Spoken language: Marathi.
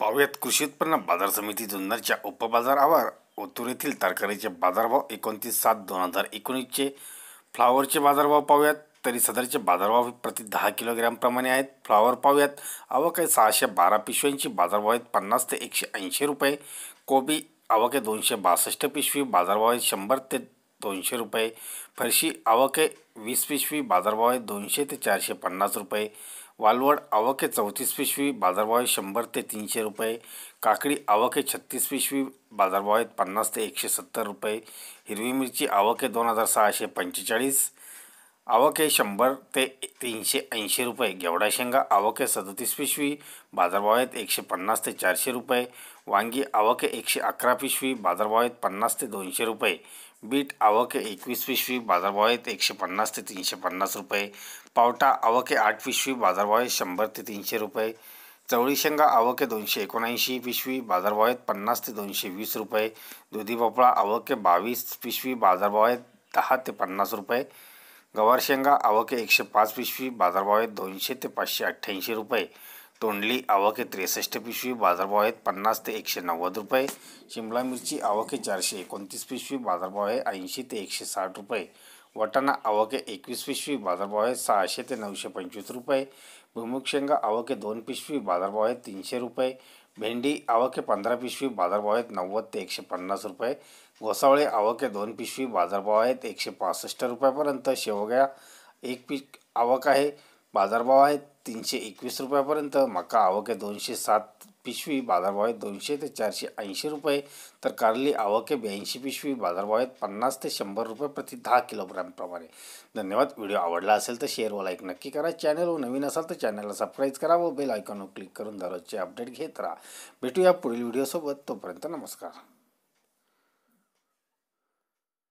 पाहुयात कृषी उत्पन्न बाजार समिती जुन्नरच्या उपबाजारावर येथील तरकारीचे बाजारभाव एकोणतीस सात दोन हजार एकोणीसचे फ्लावरचे बाजारभाव पाहूयात तरी सदरचे बाजारभाव प्रति दहा किलोग्रॅमप्रमाणे आहेत फ्लावर पाहूयात आवक आहे सहाशे बारा पिशव्यांची बाजारभाव आहेत पन्नास ते एकशे ऐंशी रुपये कोबी आवक आहे दोनशे बासष्ट पिशवी बाजारभाव आहेत शंभर ते दोनशे रुपये फरशी आवके वीस पिशवी बाजारभाव आहे दोनशे ते चारशे पन्नास रुपये वालवड आवके चौतीस पिशवी बाजारभाव आहे शंभर ते तीनशे रुपये काकडी आवके छत्तीस पिशवी बाजारभाव आहेत पन्नास ते एकशे सत्तर रुपये हिरवी मिरची आवके दोन हजार सहाशे पंचेचाळीस आवके शंभर ते तीनशे ऐंशी रुपये गेवडा शेंगा आवके आहे सदतीस पिशवी बाजारभाव आहेत एकशे पन्नास ते चारशे रुपये वांगी आवके एकशे अकरा पिशवी बाजारभाव आहेत पन्नास ते दोनशे रुपये बीट आवके एकवीस पिशवी बाजारभाव आहेत एकशे पन्नास ते तीनशे पन्नास रुपये पावटा अवके आठ पिशवी बाजारभाव आहे शंभर ते तीनशे रुपये चवळी शेंगा आवके दोनशे एकोणऐंशी पिशवी बाजारभाव आहेत पन्नास ते दोनशे वीस रुपये दुधी भोपळा बावीस पिशवी बाजारभाव आहेत दहा ते पन्नास रुपये गवार शेंगा आवके एकशे पाच पिशवी बाजारभाव आहेत दोनशे ते पाचशे अठ्ठ्याऐंशी रुपये तोंडली आवके त्रेसष्ट पिशवी बाजारभाव आहेत पन्नास ते एकशे नव्वद रुपये शिमला मिरची आवके चारशे एकोणतीस पिशवी बाजारभाव आहे ऐंशी ते एकशे साठ रुपये वटाणा अवके एकवीस पिशवी बाजारभाव आहे सहाशे ते नऊशे पंचवीस रुपये भूमुकशेंगा शेंगा अवके दोन पिशवी बाजारभाव आहेत तीनशे रुपये भेंडी आवके पंधरा पिशवी बाजारभाव आहेत नव्वद ते एकशे पन्नास रुपये घोसावळे अवके दोन पिशवी बाजारभाव आहेत एकशे पासष्ट रुपयापर्यंत शेवग्या एक पीक आवक आहे बाजारभाव आहेत तीनशे एकवीस रुपयापर्यंत मका आवक दोनशे सात पिशवी बाजारभावात दोनशे ते चारशे ऐंशी रुपये तर कारली आवके ब्याऐंशी पिशवी बाजारभावात पन्नास ते शंभर रुपये प्रति दहा किलोग्रॅमप्रमाणे धन्यवाद व्हिडिओ आवडला असेल तर शेअर व लाईक नक्की करा व नवीन असाल तर चॅनलला सबस्क्राईब करा व बेल आयकॉनवर क्लिक करून दररोजचे अपडेट घेत राहा भेटूया पुढील व्हिडिओसोबत तोपर्यंत नमस्कार